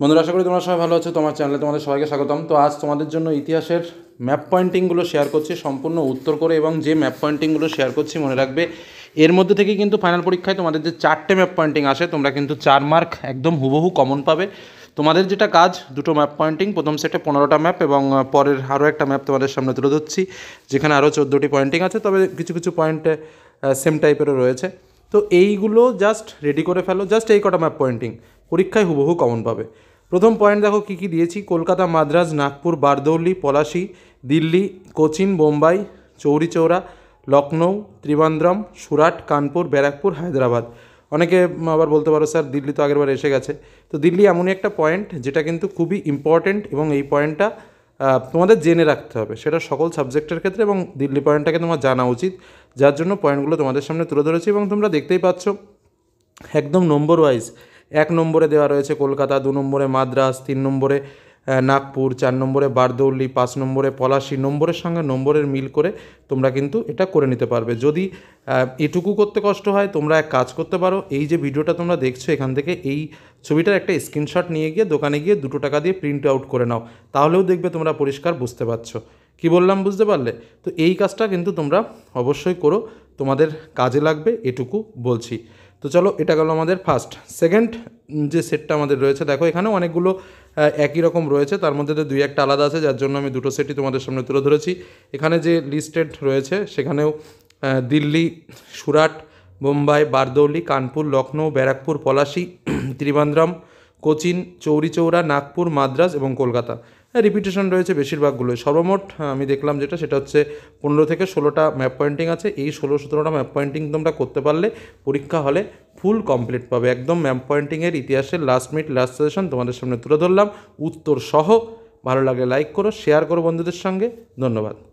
বন্ধুরা আশা করি তোমরা সবাই ভালো আছো তোমার চ্যানেলে তোমাদের সবাইকে স্বাগতম তো আজ তোমাদের জন্য ইতিহাসের ম্যাপ পয়েন্টিংগুলো শেয়ার করছি সম্পূর্ণ উত্তর করে এবং যে ম্যাপ পয়েন্টিংগুলো শেয়ার করছি মনে রাখবে এর মধ্যে থেকে কিন্তু ফাইনাল পরীক্ষায় তোমাদের যে চারটে ম্যাপ পয়েন্টিং আসে তোমরা কিন্তু চার মার্ক একদম হুবহু কমন পাবে তোমাদের যেটা কাজ দুটো ম্যাপ পয়েন্টিং প্রথম সেটে পনেরোটা ম্যাপ এবং পরের আরও একটা ম্যাপ তোমাদের সামনে তুলে ধরছি যেখানে আরও চোদ্দোটি পয়েন্টিং আছে তবে কিছু কিছু পয়েন্টে সেম টাইপেরও রয়েছে তো এইগুলো জাস্ট রেডি করে ফেলো জাস্ট এই কটা ম্যাপ পয়েন্টিং পরীক্ষায় হুবহু কমন পাবে প্রথম পয়েন্ট দেখো কী কী দিয়েছি কলকাতা মাদ্রাজ নাগপুর বারদৌলি পলাশি দিল্লি কোচিন বোম্বাই চৌরিচৌরা লখনৌ ত্রিবান্দ্রম সুরাট কানপুর ব্যারাকপুর হায়দ্রাবাদ অনেকে আবার বলতে পারো স্যার দিল্লি তো আগেরবার এসে গেছে তো দিল্লি এমনই একটা পয়েন্ট যেটা কিন্তু খুবই ইম্পর্টেন্ট এবং এই পয়েন্টটা তোমাদের জেনে রাখতে হবে সেটা সকল সাবজেক্টের ক্ষেত্রে এবং দিল্লি পয়েন্টটাকে তোমার জানা উচিত যার জন্য পয়েন্টগুলো তোমাদের সামনে তুলে ধরেছি এবং তোমরা দেখতেই পাচ্ছ একদম নম্বর ওয়াইজ এক নম্বরে দেওয়া রয়েছে কলকাতা দু নম্বরে মাদ্রাস তিন নম্বরে নাগপুর চার নম্বরে বারদৌলি পাঁচ নম্বরে পলাশি নম্বরের সঙ্গে নম্বরের মিল করে তোমরা কিন্তু এটা করে নিতে পারবে যদি এটুকু করতে কষ্ট হয় তোমরা এক কাজ করতে পারো এই যে ভিডিওটা তোমরা দেখছো এখান থেকে এই ছবিটার একটা স্ক্রিনশট নিয়ে গিয়ে দোকানে গিয়ে দুটো টাকা দিয়ে প্রিন্ট আউট করে নাও তাহলেও দেখবে তোমরা পরিষ্কার বুঝতে পারছো কি বললাম বুঝতে পারলে তো এই কাজটা কিন্তু তোমরা অবশ্যই করো তোমাদের কাজে লাগবে এটুকু বলছি তো চলো এটা গেলো আমাদের ফার্স্ট সেকেন্ড যে সেটটা আমাদের রয়েছে দেখো এখানেও অনেকগুলো একই রকম রয়েছে তার মধ্যে তো দুই একটা আলাদা আছে যার জন্য আমি দুটো সেটই তোমাদের সামনে তুলে ধরেছি এখানে যে লিস্টেড রয়েছে সেখানেও দিল্লি সুরাট বোম্বাই বারদৌলি কানপুর লখনৌ ব্যারাকপুর পলাশি ত্রিবান্দ্রাম কোচিন চৌরিচৌরা নাগপুর মাদ্রাজ এবং কলকাতা রিপিটেশন হ্যাঁ, রয়েছে বেশিরভাগগুলোই সর্বমোট হ্যাঁ, আমি দেখলাম যেটা সেটা হচ্ছে পনেরো থেকে ষোলোটা ম্যাপ পয়েন্টিং আছে এই ষোলো সতেরোটা ম্যাপ পয়েন্টিং তোমরা করতে পারলে পরীক্ষা হলে ফুল কমপ্লিট পাবে একদম ম্যাপ পয়েন্টিংয়ের ইতিহাসের লাস্ট মিনিট লাস্ট সেশন তোমাদের সামনে তুলে ধরলাম উত্তর সহ ভালো লাগলে লাইক করো শেয়ার করো বন্ধুদের সঙ্গে ধন্যবাদ